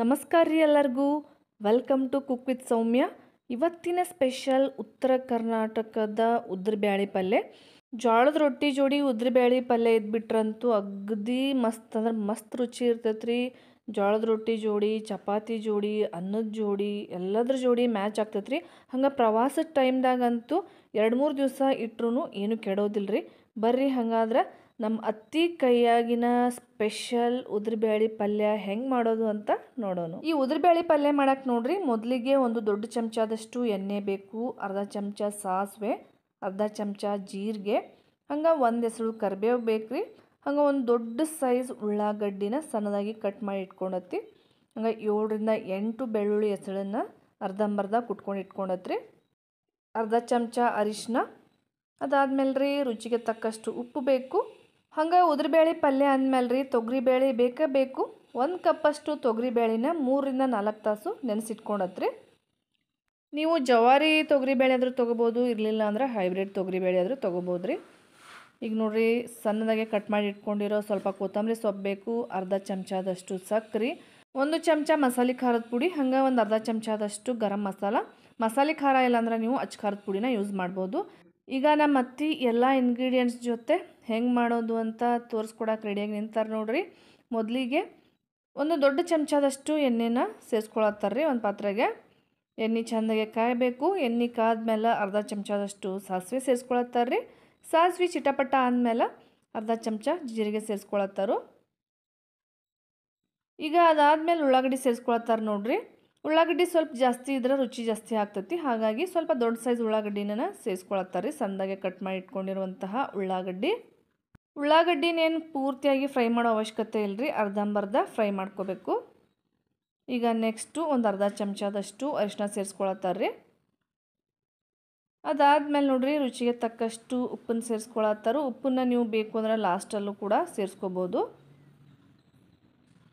ನಮಸ್ಕಾರ ರೀ ಎಲ್ಲರಿಗೂ welcome to cook with Soumya ಇವತ್ತಿನ ಸ್ಪೆಷಲ್ ಉತ್ತರ ಕರ್ನಾಟಕದ ಬ್ಯಾಳಿ ಪಲ್ಯ ಜೋಳದ ರೊಟ್ಟಿ ಜೋಡಿ ಬ್ಯಾಳಿ ಪಲ್ಯ ಇದ್ಬಿಟ್ರಂತೂ ಅಗದಿ ಮಸ್ತ್ ಅಂದ್ರೆ ಮಸ್ತ್ ರುಚಿ ಇರ್ತೈತ್ರಿ ಜೋಳದ ರೊಟ್ಟಿ ಜೋಡಿ ಚಪಾತಿ ಜೋಡಿ ಅನ್ನದ ಜೋಡಿ ಎಲ್ಲದ್ರ ಜೋಡಿ ಮ್ಯಾಚ್ ಆಗ್ತೈತ್ರಿ ರೀ ಹಂಗೆ ಪ್ರವಾಸದ ಟೈಮ್ದಾಗಂತೂ ಎರಡು ಮೂರು ದಿವಸ ಇಟ್ರೂ ಏನು ಕೆಡೋದಿಲ್ಲ ರೀ ಬರ್ರಿ ಹಂಗಾದ್ರೆ ನಮ್ಮ ಅತ್ತಿ ಕೈಯಾಗಿನ ಸ್ಪೆಷಲ್ ಉದ್ರಬೇಳೆ ಪಲ್ಯ ಹೆಂಗೆ ಮಾಡೋದು ಅಂತ ನೋಡೋಣ ಈ ಉದ್ರಬ್ಯಾಳಿ ಪಲ್ಯ ಮಾಡೋಕೆ ನೋಡ್ರಿ ಮೊದಲಿಗೆ ಒಂದು ದೊಡ್ಡ ಚಮಚದಷ್ಟು ಎಣ್ಣೆ ಬೇಕು ಅರ್ಧ ಚಮಚ ಸಾಸಿವೆ ಅರ್ಧ ಚಮಚ ಜೀರಿಗೆ ಹಂಗೆ ಒಂದು ಹೆಸರು ಕರಿಬೇವು ಬೇಕ್ರಿ ಹಂಗೆ ಒಂದು ದೊಡ್ಡ ಸೈಜ್ ಉಳ್ಳಾಗಡ್ಡಿನ ಸಣ್ಣದಾಗಿ ಕಟ್ ಮಾಡಿ ಇಟ್ಕೊಂಡತ್ತಿ ಹಂಗೆ ಏಳರಿಂದ ಎಂಟು ಬೆಳ್ಳುಳ್ಳಿ ಹೆಸಳನ್ನ ಅರ್ಧಂಬರ್ಧ ಕುಟ್ಕೊಂಡು ಇಟ್ಕೊಂಡತ್ರಿ ಅರ್ಧ ಚಮಚ ಅರಿಶಿನ ಅದಾದ್ಮೇಲೆ ರೀ ರುಚಿಗೆ ತಕ್ಕಷ್ಟು ಉಪ್ಪು ಬೇಕು ಹಂಗೆ ಉದ್ರಬೇಳೆ ಪಲ್ಯ ಅಂದಮೇಲೆ ರೀ ತೊಗರಿಬೇಳೆ ಬೇಕೇ ಬೇಕು ಒಂದು ಕಪ್ಪಷ್ಟು ತೊಗರಿಬೇಳೆನ ಮೂರರಿಂದ ನಾಲ್ಕು ತಾಸು ನೆನೆಸಿಟ್ಕೊಂಡತ್ರಿ ನೀವು ಜವಾರಿ ತೊಗರಿಬೇಳೆ ಆದರೂ ತೊಗೋಬೋದು ಇರಲಿಲ್ಲ ಅಂದರೆ ಹೈಬ್ರಿಡ್ ತೊಗರಿಬೇಳೆ ಆದರೂ ತೊಗೋಬೋದು ರೀ ಈಗ ನೋಡಿರಿ ಸಣ್ಣದಾಗೆ ಕಟ್ ಮಾಡಿ ಇಟ್ಕೊಂಡಿರೋ ಸ್ವಲ್ಪ ಕೊತ್ತಂಬರಿ ಸೊಪ್ಪು ಬೇಕು ಅರ್ಧ ಚಮಚದಷ್ಟು ಸಕ್ಕರೆ ಒಂದು ಚಮಚ ಮಸಾಲೆ ಖಾರದ ಪುಡಿ ಹಂಗೆ ಒಂದು ಅರ್ಧ ಚಮಚದಷ್ಟು ಗರಂ ಮಸಾಲ ಮಸಾಲೆ ಖಾರ ಇಲ್ಲಾಂದ್ರೆ ನೀವು ಅಚ್ಚ ಖಾರದ ಪುಡಿನ ಯೂಸ್ ಮಾಡ್ಬೋದು ಈಗ ನಮ್ಮ ಅತ್ತಿ ಎಲ್ಲ ಇಂಗ್ರೀಡಿಯೆಂಟ್ಸ್ ಜೊತೆ ಹೆಂಗೆ ಮಾಡೋದು ಅಂತ ತೋರಿಸ್ಕೊಡಕ್ಕೆ ರೆಡಿಯಾಗಿ ನಿಂತಾರೆ ನೋಡ್ರಿ ಮೊದಲಿಗೆ ಒಂದು ದೊಡ್ಡ ಚಮಚದಷ್ಟು ಎಣ್ಣೆನ ಸೇರಿಸ್ಕೊಳತ್ತಾರ್ರಿ ಒಂದು ಪಾತ್ರೆಗೆ ಎಣ್ಣೆ ಚೆಂದಾಗೆ ಕಾಯಬೇಕು ಎಣ್ಣೆ ಕಾದ್ಮೇಲೆ ಅರ್ಧ ಚಮಚದಷ್ಟು ಸಾಸಿವೆ ಸೇರಿಸ್ಕೊಳತ್ತಾರ್ರಿ ರೀ ಸಾಸಿವೆ ಚಿಟಪಟ ಆದಮೇಲೆ ಅರ್ಧ ಚಮಚ ಜೀರಿಗೆ ಸೇರಿಸ್ಕೊಳತ್ತಾರು ಈಗ ಅದಾದಮೇಲೆ ಉಳ್ಳಾಗಡ್ಡಿ ಸೇರಿಸ್ಕೊಳತ್ತಾರೆ ನೋಡ್ರಿ ಉಳ್ಳಾಗಡ್ಡಿ ಸ್ವಲ್ಪ ಜಾಸ್ತಿ ಇದ್ರೆ ರುಚಿ ಜಾಸ್ತಿ ಆಗ್ತತಿ ಹಾಗಾಗಿ ಸ್ವಲ್ಪ ದೊಡ್ಡ ಸೈಜ್ ಉಳ್ಳಾಗಡ್ಡಿನ ಸೇರಿಸ್ಕೊಳತ್ತಾರೆ ಸಣ್ಣದಾಗೆ ಕಟ್ ಮಾಡಿ ಇಟ್ಕೊಂಡಿರುವಂತಹ ಉಳ್ಳಾಗಡ್ಡಿ ಉಳ್ಳಾಗಡ್ಡಿನೇನು ಪೂರ್ತಿಯಾಗಿ ಫ್ರೈ ಮಾಡೋ ಅವಶ್ಯಕತೆ ಇಲ್ಲರಿ ಅರ್ಧಂಬರ್ಧ ಫ್ರೈ ಮಾಡ್ಕೋಬೇಕು ಈಗ ನೆಕ್ಸ್ಟು ಒಂದು ಅರ್ಧ ಚಮಚದಷ್ಟು ಅರಿಶಿನ ಸೇರಿಸ್ಕೊಳತ್ತಾರ್ರಿ ಅದಾದಮೇಲೆ ನೋಡಿರಿ ರುಚಿಗೆ ತಕ್ಕಷ್ಟು ಉಪ್ಪನ್ನು ಸೇರಿಸ್ಕೊಳತ್ತಾರು ಉಪ್ಪನ್ನು ನೀವು ಬೇಕು ಅಂದರೆ ಲಾಸ್ಟಲ್ಲೂ ಕೂಡ ಸೇರಿಸ್ಕೋಬೋದು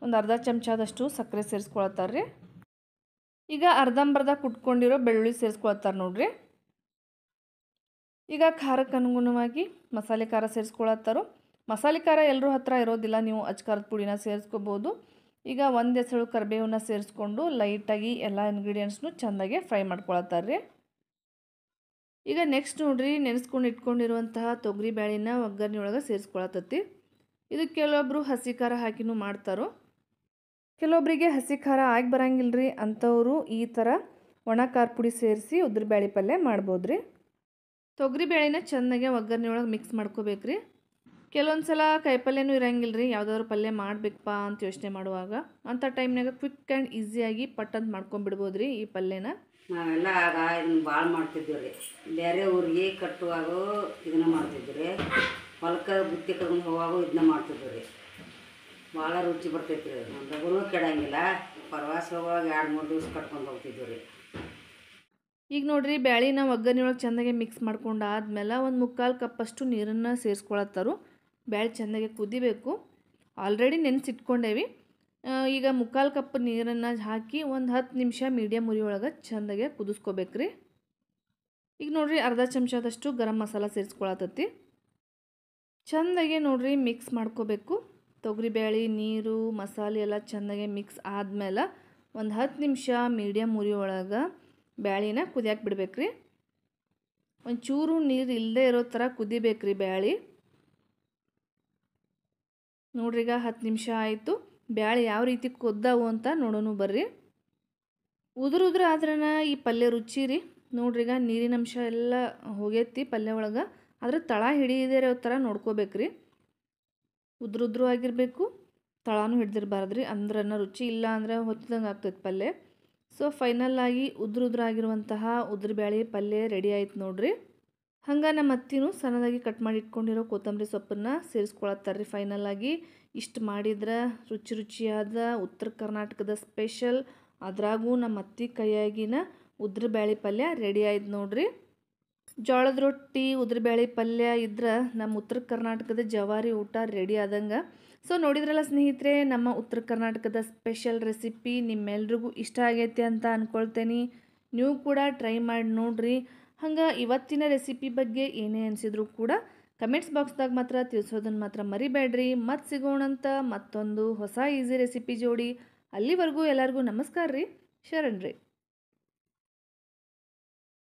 ಒಂದು ಅರ್ಧ ಚಮಚದಷ್ಟು ಸಕ್ಕರೆ ಸೇರಿಸ್ಕೊಳತ್ತಾರ್ರಿ ಈಗ ಅರ್ಧಂಬರ್ಧ ಕುಟ್ಕೊಂಡಿರೋ ಬೆಳ್ಳುಳ್ಳಿ ಸೇರಿಸ್ಕೊಳ್ತಾರೆ ನೋಡ್ರಿ ಈಗ ಖಾರಕ್ಕೆ ಅನುಗುಣವಾಗಿ ಮಸಾಲೆ ಖಾರ ಸೇರಿಸ್ಕೊಳತ್ತಾರು ಮಸಾಲೆ ಖಾರ ಎಲ್ಲರೂ ಹತ್ರ ಇರೋದಿಲ್ಲ ನೀವು ಖಾರದ ಪುಡಿನ ಸೇರಿಸ್ಕೋಬೋದು ಈಗ ಒಂದು ಹೆಸರು ಕರಿಬೇವನ್ನ ಸೇರಿಸ್ಕೊಂಡು ಲೈಟಾಗಿ ಎಲ್ಲ ಇನ್ಗ್ರೀಡಿಯೆಂಟ್ಸ್ನು ಚೆನ್ನಾಗಿ ಫ್ರೈ ಮಾಡ್ಕೊಳತ್ತಾರ್ರಿ ಈಗ ನೆಕ್ಸ್ಟ್ ನೋಡ್ರಿ ನೆನೆಸ್ಕೊಂಡು ಇಟ್ಕೊಂಡಿರುವಂತಹ ತೊಗರಿ ಬ್ಯಾಳಿನ ಒಗ್ಗರಣೆ ಒಳಗೆ ಸೇರಿಸ್ಕೊಳತತ್ತಿ ಇದು ಕೆಲವೊಬ್ಬರು ಹಸಿ ಖಾರ ಹಾಕಿನೂ ಮಾಡ್ತಾರೋ ಕೆಲವೊಬ್ಬರಿಗೆ ಹಸಿ ಖಾರ ಆಗಿ ರೀ ಅಂಥವ್ರು ಈ ಥರ ಒಣ ಖಾರ ಪುಡಿ ಸೇರಿಸಿ ಉದ್ರಬೇಳೆ ಪಲ್ಯ ಮಾಡ್ಬೋದು ರೀ ತೊಗರಿಬೇಳೆನ ಚೆನ್ನಾಗಿ ಒಗ್ಗರಣೆ ಒಳಗೆ ಮಿಕ್ಸ್ ಮಾಡ್ಕೋಬೇಕು ರೀ ಕೆಲವೊಂದು ಸಲ ಪಲ್ಯನೂ ಇರಂಗಿಲ್ಲ ರೀ ಯಾವುದಾದ್ರು ಪಲ್ಯ ಮಾಡಬೇಕಪ್ಪ ಅಂತ ಯೋಚನೆ ಮಾಡುವಾಗ ಅಂಥ ಟೈಮ್ನಾಗ ಕ್ವಿಕ್ ಆ್ಯಂಡ್ ಈಸಿಯಾಗಿ ಪಟ್ ಅಂತ ಮಾಡ್ಕೊಂಡ್ಬಿಡ್ಬೋದು ರೀ ಈ ಪಲ್ಯನ ನಾವೆಲ್ಲ ಆಗ ಭಾಳ ಮಾಡ್ತಿದ್ದೀವಿ ರೀ ಬೇರೆ ಊರಿಗೆ ಕಟ್ಟುವಾಗೂ ಇದನ್ನ ಮಾಡ್ತಿದ್ವಿ ರೀ ಹೊಲಕ್ಕೆ ಬುತ್ತಿ ಕರ್ಕೊಂಡು ಹೋಗುವಾಗ ಇದನ್ನ ಮಾಡ್ತಿದ್ವಿ ರೀ ಭಾಳ ರುಚಿ ಬರ್ತೈತಿ ರೀ ನಮ್ದಗೂ ಕೆಡಂಗಿಲ್ಲ ಪ್ರವಾಸ ಹೋಗುವಾಗ ಎರಡು ಮೂರು ದಿವ್ಸ ಕಟ್ಕೊಂಡು ಹೋಗ್ತಿದ್ವಿ ರೀ ಈಗ ನೋಡ್ರಿ ನಾವು ಒಗ್ಗರಣೆ ಒಳಗೆ ಚೆಂದಾಗೆ ಮಿಕ್ಸ್ ಮಾಡ್ಕೊಂಡು ಆದ್ಮೇಲೆ ಒಂದು ಮುಕ್ಕಾಲು ಕಪ್ಪಷ್ಟು ನೀರನ್ನು ಸೇರಿಸ್ಕೊಳತ್ತಾರು ಬ್ಯಾಳಿ ಚೆನ್ನಾಗಿ ಕುದಿಬೇಕು ಆಲ್ರೆಡಿ ನೆನೆಸಿಟ್ಕೊಂಡೇವಿ ಈಗ ಮುಕ್ಕಾಲು ಕಪ್ ನೀರನ್ನು ಹಾಕಿ ಒಂದು ಹತ್ತು ನಿಮಿಷ ಮೀಡಿಯಮ್ ಉರಿಯೊಳಗೆ ಚೆಂದಾಗೆ ರೀ ಈಗ ನೋಡಿರಿ ಅರ್ಧ ಚಮಚದಷ್ಟು ಗರಂ ಮಸಾಲ ಸೇರಿಸ್ಕೊಳತೈತಿ ಚೆಂದಾಗೆ ನೋಡಿರಿ ಮಿಕ್ಸ್ ಮಾಡ್ಕೋಬೇಕು ತೊಗರಿಬೇಳೆ ನೀರು ಮಸಾಲೆ ಎಲ್ಲ ಚೆನ್ನಾಗಿ ಮಿಕ್ಸ್ ಆದಮೇಲೆ ಒಂದು ಹತ್ತು ನಿಮಿಷ ಮೀಡಿಯಮ್ ಉರಿ ಒಳಗೆ ಬ್ಯಾಳಿನ ಕುದಿಯಕ್ಕೆ ಬಿಡ್ಬೇಕ್ರಿ ಒಂಚೂರು ನೀರು ಇಲ್ಲದೆ ಇರೋ ಥರ ಕುದಿಬೇಕ್ರಿ ಬ್ಯಾಳಿ ನೋಡ್ರಿ ಈಗ ಹತ್ತು ನಿಮಿಷ ಆಯಿತು ಬ್ಯಾಳಿ ಯಾವ ರೀತಿ ಕುದ್ದಾವು ಅಂತ ನೋಡೋನು ಬರ್ರಿ ಉದುರುದ್ರ ಆದ್ರನ ಈ ಪಲ್ಯ ರುಚಿ ರೀ ನೋಡ್ರಿ ಈಗ ನೀರಿನ ಅಂಶ ಎಲ್ಲ ಹೋಗೈತಿ ಪಲ್ಯ ಒಳಗೆ ಆದರೆ ತಳ ಹಿಡಿಯದೇ ಇರೋ ಥರ ನೋಡ್ಕೋಬೇಕ್ರಿ ಉದ್ರುದ್ರು ಆಗಿರಬೇಕು ತಳಾನು ಹಿಡ್ದಿರಬಾರ್ದು ರೀ ಅಂದ್ರನ್ನ ರುಚಿ ಇಲ್ಲ ಅಂದರೆ ಹೊತ್ತಿದಂಗೆ ಆಗ್ತೈತೆ ಪಲ್ಯ ಸೊ ಫೈನಲ್ ಆಗಿ ಉದ್ರುದ್ರಾಗಿರುವಂತಹ ಬ್ಯಾಳಿ ಪಲ್ಯ ರೆಡಿ ಆಯ್ತು ನೋಡ್ರಿ ಹಂಗೆ ನಮ್ಮ ಅತ್ತಿನೂ ಸಣ್ಣದಾಗಿ ಕಟ್ ಮಾಡಿ ಇಟ್ಕೊಂಡಿರೋ ಕೊತ್ತಂಬರಿ ಸೊಪ್ಪನ್ನ ಸೇರಿಸ್ಕೊಳತ್ತಾರ್ರಿ ಫೈನಲ್ ಆಗಿ ಇಷ್ಟು ಮಾಡಿದ್ರೆ ರುಚಿ ರುಚಿಯಾದ ಉತ್ತರ ಕರ್ನಾಟಕದ ಸ್ಪೆಷಲ್ ಅದ್ರಾಗೂ ನಮ್ಮ ಅತ್ತಿ ಕೈಯಾಗಿನ ಬ್ಯಾಳಿ ಪಲ್ಯ ರೆಡಿ ಆಯ್ತು ನೋಡ್ರಿ ಜೋಳದ ರೊಟ್ಟಿ ಉದ್ರಬೇಳೆ ಪಲ್ಯ ಇದ್ರೆ ನಮ್ಮ ಉತ್ತರ ಕರ್ನಾಟಕದ ಜವಾರಿ ಊಟ ರೆಡಿ ಆದಂಗೆ ಸೊ ನೋಡಿದ್ರಲ್ಲ ಸ್ನೇಹಿತರೆ ನಮ್ಮ ಉತ್ತರ ಕರ್ನಾಟಕದ ಸ್ಪೆಷಲ್ ರೆಸಿಪಿ ನಿಮ್ಮೆಲ್ರಿಗೂ ಇಷ್ಟ ಆಗೈತೆ ಅಂತ ಅಂದ್ಕೊಳ್ತೇನೆ ನೀವು ಕೂಡ ಟ್ರೈ ಮಾಡಿ ನೋಡ್ರಿ ಹಂಗೆ ಇವತ್ತಿನ ರೆಸಿಪಿ ಬಗ್ಗೆ ಏನೇ ಅನಿಸಿದ್ರು ಕೂಡ ಕಮೆಂಟ್ಸ್ ಬಾಕ್ಸ್ದಾಗ ಮಾತ್ರ ತಿಳಿಸೋದನ್ನು ಮಾತ್ರ ಮರಿಬೇಡ್ರಿ ಮತ್ತೆ ಸಿಗೋಣಂತ ಮತ್ತೊಂದು ಹೊಸ ಈಸಿ ರೆಸಿಪಿ ಜೋಡಿ ಅಲ್ಲಿವರೆಗೂ ಎಲ್ಲರಿಗೂ ನಮಸ್ಕಾರ ರೀ ಶರಣ್ರಿ